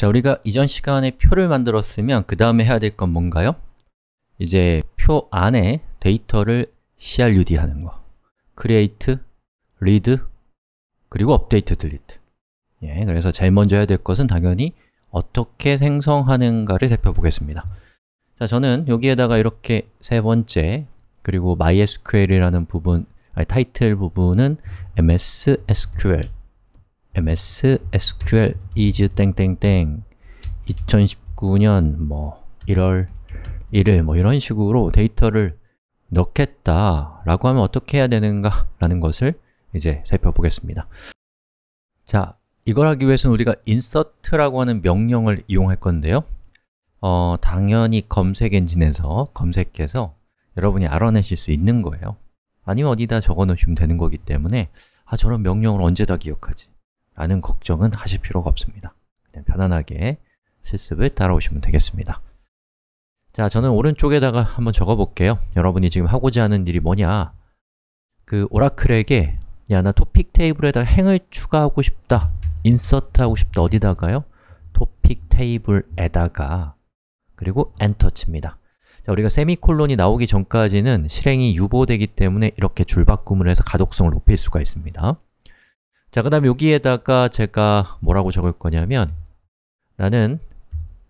자, 우리가 이전 시간에 표를 만들었으면 그 다음에 해야 될 건 뭔가요? 이제 표 안에 데이터를 CRUD 하는 거 create, read, 그리고 update, delete 예, 그래서 제일 먼저 해야 될 것은 당연히 어떻게 생성하는가를 살펴보겠습니다 자, 저는 여기에다가 이렇게 세 번째 그리고 MySQL이라는 부분, 아니, 타이틀 부분은 MS SQL ms sql is 땡땡땡 2019년 뭐 1월 1일 뭐 이런 식으로 데이터를 넣겠다 라고 하면 어떻게 해야 되는가 라는 것을 이제 살펴보겠습니다 자, 이걸 하기 위해서는 우리가 insert라고 하는 명령을 이용할 건데요 어, 당연히 검색 엔진에서 검색해서 여러분이 알아내실 수 있는 거예요 아니면 어디다 적어 놓으시면 되는 거기 때문에 아, 저런 명령을 언제 다 기억하지? 많은 걱정은 하실 필요가 없습니다 그냥 편안하게 실습을 따라오시면 되겠습니다 자, 저는 오른쪽에다가 한번 적어볼게요 여러분이 지금 하고자 하는 일이 뭐냐 그 오라클에게 야, 나 토픽 테이블에다 행을 추가하고 싶다 인서트 하고 싶다 어디다가요? 토픽 테이블에다가 그리고 엔터 칩니다 자, 우리가 세미콜론이 나오기 전까지는 실행이 유보되기 때문에 이렇게 줄바꿈을 해서 가독성을 높일 수가 있습니다 자, 그 다음 여기에다가 제가 뭐라고 적을 거냐면 나는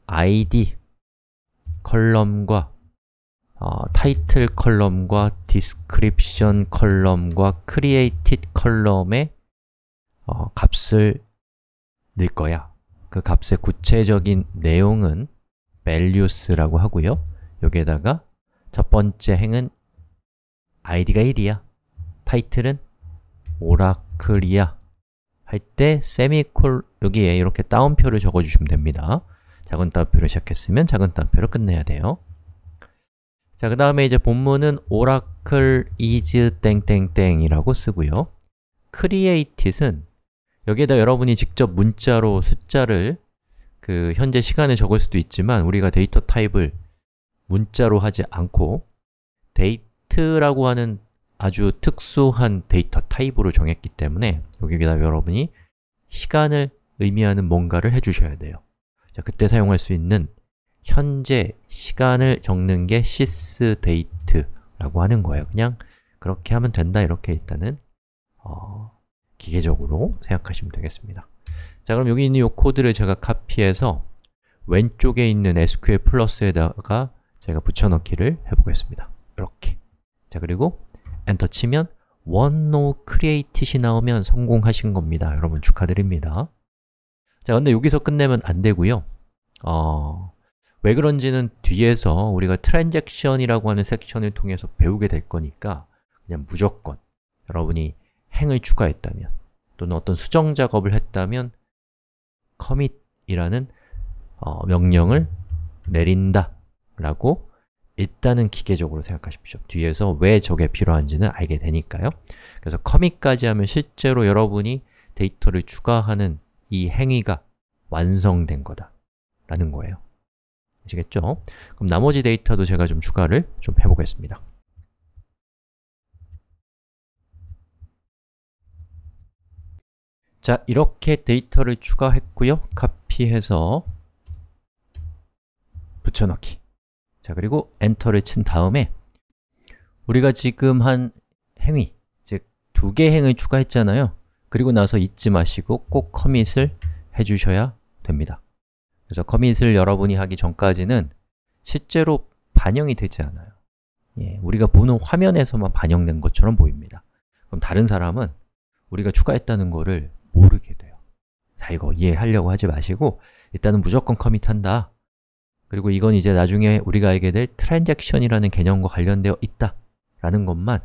id 컬럼과 어, 타이틀 컬럼과 디스크립션 컬럼과 created 컬럼의 어, 값을 넣을 거야. 그 값의 구체적인 내용은 values라고 하고요. 여기에다가 첫 번째 행은 id가 1이야. 타이틀은 오라클이야. 할때 세미콜 여기에 이렇게 따옴표를 적어주시면 됩니다. 작은 따옴표를 시작했으면 작은 따옴표로 끝내야 돼요. 자, 그 다음에 이제 본문은 oracle is 땡땡땡이라고 쓰고요. c r e a t e 은 여기에다 여러분이 직접 문자로 숫자를 그 현재 시간에 적을 수도 있지만 우리가 데이터 타입을 문자로 하지 않고 데이트라고 하는 아주 특수한 데이터 타입으로 정했기 때문에 여기다 여러분이 시간을 의미하는 뭔가를 해주셔야 돼요 자, 그때 사용할 수 있는 현재 시간을 적는 게 sysDate라고 하는 거예요 그냥 그렇게 하면 된다 이렇게 일단은 어, 기계적으로 생각하시면 되겠습니다 자 그럼 여기 있는 이 코드를 제가 카피해서 왼쪽에 있는 SQL 플러스에다가 제가 붙여넣기를 해보겠습니다 이렇게 자 그리고 엔터 치면 원노 크리에이티이 나오면 성공하신 겁니다. 여러분 축하드립니다. 자, 근데 여기서 끝내면 안 되고요. 어, 왜 그런지는 뒤에서 우리가 트랜잭션이라고 하는 섹션을 통해서 배우게 될 거니까 그냥 무조건 여러분이 행을 추가했다면 또는 어떤 수정 작업을 했다면 commit이라는 어, 명령을 내린다 라고 일단은 기계적으로 생각하십시오. 뒤에서 왜 저게 필요한지는 알게 되니까요. 그래서 커밋까지 하면 실제로 여러분이 데이터를 추가하는 이 행위가 완성된 거다 라는 거예요. 아시겠죠? 그럼 나머지 데이터도 제가 좀 추가를 좀 해보겠습니다. 자, 이렇게 데이터를 추가했고요. 카피해서 붙여넣기 자, 그리고 엔터를 친 다음에 우리가 지금 한 행위, 즉 두 개 행을 추가했잖아요 그리고 나서 잊지 마시고 꼭 커밋을 해주셔야 됩니다 그래서 커밋을 여러분이 하기 전까지는 실제로 반영이 되지 않아요 예, 우리가 보는 화면에서만 반영된 것처럼 보입니다 그럼 다른 사람은 우리가 추가했다는 거를 모르게 돼요 자, 이거 이해하려고 하지 마시고 일단은 무조건 커밋한다 그리고 이건 이제 나중에 우리가 알게 될 트랜잭션이라는 개념과 관련되어 있다 라는 것만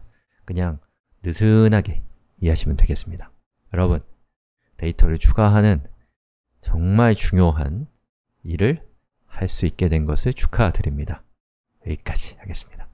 그냥 느슨하게 이해하시면 되겠습니다 여러분, 데이터를 추가하는 정말 중요한 일을 할 수 있게 된 것을 축하드립니다 여기까지 하겠습니다